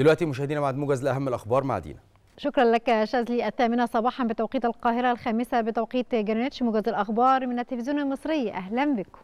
دلوقتي مشاهدينا بعد موجز لاهم الاخبار مع دينا شكرا لك شاذلي الثامنة صباحا بتوقيت القاهرة الخامسة بتوقيت جرينتش موجز الأخبار من التلفزيون المصري أهلا بكم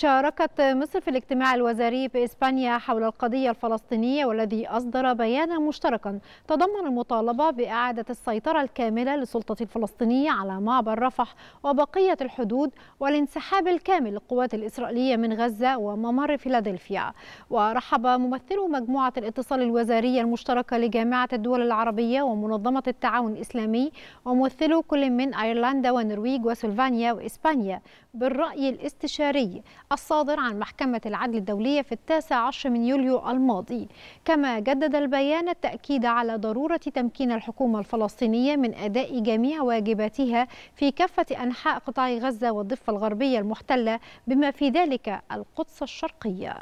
شاركت مصر في الاجتماع الوزاري بإسبانيا حول القضية الفلسطينية والذي أصدر بيانا مشتركا تضمن المطالبة بإعادة السيطرة الكاملة للسلطة الفلسطينية على معبر رفح وبقية الحدود والانسحاب الكامل للقوات الإسرائيلية من غزة وممر فيلادلفيا ورحب ممثلو مجموعة الاتصال الوزارية المشتركة لجامعة الدول العربية ومنظمة التعاون الإسلامي وممثلو كل من أيرلندا والنرويج وسلفانيا وإسبانيا بالرأي الاستشاري الصادر عن محكمة العدل الدولية في التاسع عشر من يوليو الماضي كما جدد البيان التأكيد على ضرورة تمكين الحكومة الفلسطينية من أداء جميع واجباتها في كافة أنحاء قطاع غزة والضفة الغربية المحتلة بما في ذلك القدس الشرقية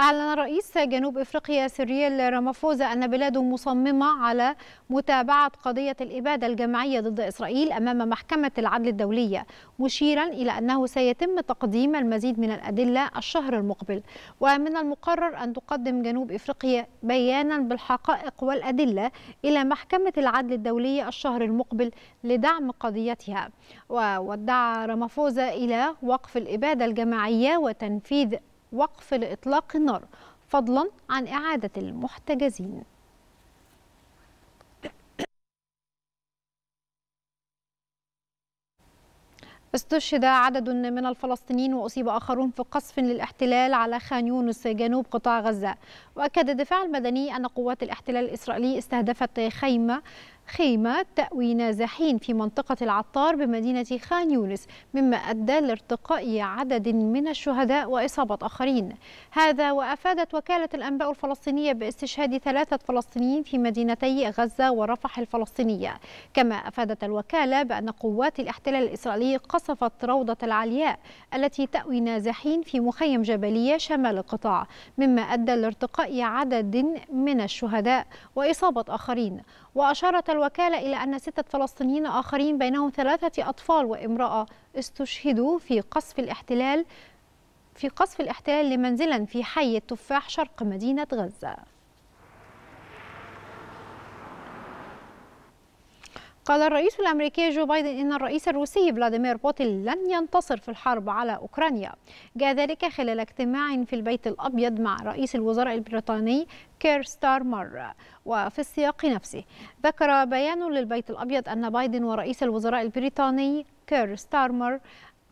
أعلن رئيس جنوب إفريقيا سيريل رامافوزا أن بلاده مصممة على متابعة قضية الإبادة الجماعية ضد إسرائيل أمام محكمة العدل الدولية مشيرا إلى أنه سيتم تقديم المزيد من الأدلة الشهر المقبل ومن المقرر أن تقدم جنوب إفريقيا بيانا بالحقائق والأدلة إلى محكمة العدل الدولية الشهر المقبل لدعم قضيتها وودع رامافوزا إلى وقف الإبادة الجماعية وتنفيذ وقف لإطلاق النار فضلا عن إعادة المحتجزين استشهد عدد من الفلسطينيين وأصيب آخرون في قصف للاحتلال على خان يونس جنوب قطاع غزة وأكد الدفاع المدني أن قوات الاحتلال الإسرائيلي استهدفت خيمة خيمة تأوي نازحين في منطقة العطار بمدينة خان يونس مما أدى لارتقاء عدد من الشهداء وإصابة آخرين هذا وأفادت وكالة الأنباء الفلسطينية باستشهاد ثلاثة فلسطينيين في مدينتي غزة ورفح الفلسطينية كما أفادت الوكالة بأن قوات الاحتلال الإسرائيلي قصفت روضة العلياء التي تأوي نازحين في مخيم جبلية شمال القطاع مما أدى لارتقاء عدد من الشهداء وإصابة آخرين وأشارت الوكالة إلى أن ستة فلسطينيين آخرين بينهم ثلاثة أطفال وامرأة استشهدوا في قصف الاحتلال في قصف الاحتلال لمنزلا في حي التفاح شرق مدينة غزة قال الرئيس الأمريكي جو بايدن إن الرئيس الروسي فلاديمير بوتين لن ينتصر في الحرب على أوكرانيا جاء ذلك خلال اجتماع في البيت الأبيض مع رئيس الوزراء البريطاني كير ستارمر وفي السياق نفسه ذكر بيان للبيت الأبيض أن بايدن ورئيس الوزراء البريطاني كير ستارمر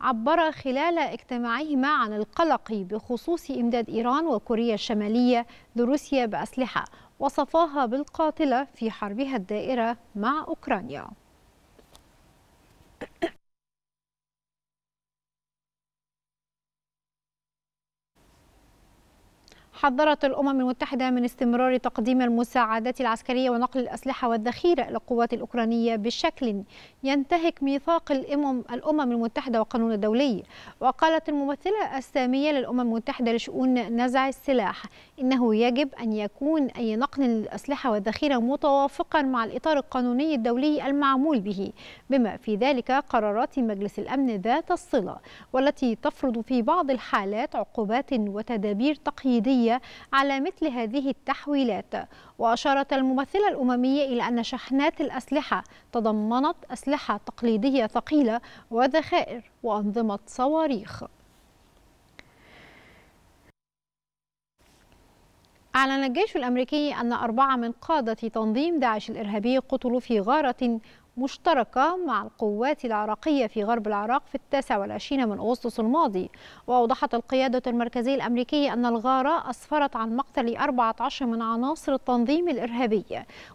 عبر خلال اجتماعهما عن القلق بخصوص إمداد إيران وكوريا الشمالية لروسيا بأسلحة وصفاها بالقاتلة في حربها الدائرة مع أوكرانيا حذرت الأمم المتحدة من استمرار تقديم المساعدات العسكرية ونقل الأسلحة والذخيرة للقوات الأوكرانية بشكل ينتهك ميثاق الأمم المتحدة وقانون الدولي وقالت الممثلة السامية للأمم المتحدة لشؤون نزع السلاح إنه يجب أن يكون أي نقل الأسلحة والذخيرة متوافقا مع الإطار القانوني الدولي المعمول به بما في ذلك قرارات مجلس الأمن ذات الصلة والتي تفرض في بعض الحالات عقوبات وتدابير تقييدية الدولية على مثل هذه التحويلات وأشارت الممثلة الأممية إلى أن شحنات الأسلحة تضمنت أسلحة تقليدية ثقيلة وذخائر وأنظمة صواريخ أعلن الجيش الأمريكي أن أربعة من قادة تنظيم داعش الإرهابي قتلوا في غارة مشتركة مع القوات العراقية في غرب العراق في التاسع والعشرين من أغسطس الماضي وأوضحت القيادة المركزية الأمريكية أن الغارة أسفرت عن مقتل 14 من عناصر التنظيم الإرهابي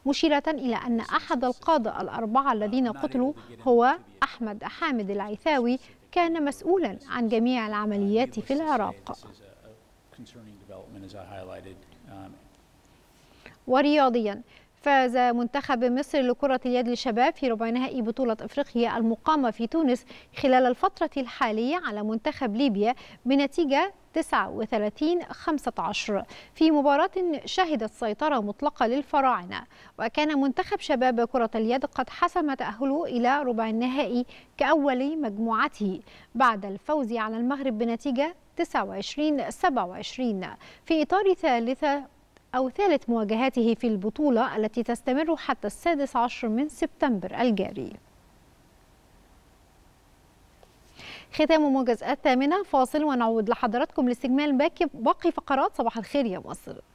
مشيرة إلى أن أحد القادة الأربعة الذين قتلوا هو أحمد حامد العيثاوي كان مسؤولا عن جميع العمليات في العراق um, ورياضيا فاز منتخب مصر لكرة اليد للشباب في ربع نهائي بطولة أفريقيا المقامة في تونس خلال الفترة الحالية على منتخب ليبيا بنتيجة 39 15 في مباراة شهدت سيطرة مطلقة للفراعنة وكان منتخب شباب كرة اليد قد حسم تأهله إلى ربع النهائي كأول مجموعته بعد الفوز على المغرب بنتيجة 29 27 في إطار ثالثة أو ثالث مواجهاته في البطولة التي تستمر حتى السادس عشر من سبتمبر الجاري ختام موجز الثامنة فاصل ونعود لحضراتكم لاستكمال باقي فقرات صباح الخير يا مصر